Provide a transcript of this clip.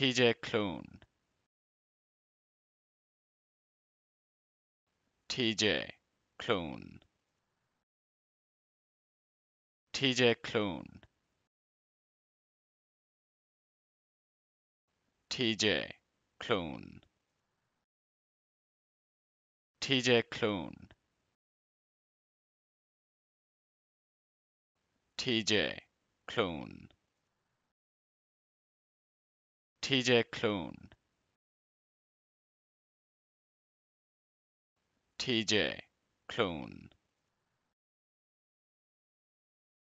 TJ clone. TJ clone. TJ clone. TJ clone. TJ clone. TJ clone. TJ Clune. TJ Clune.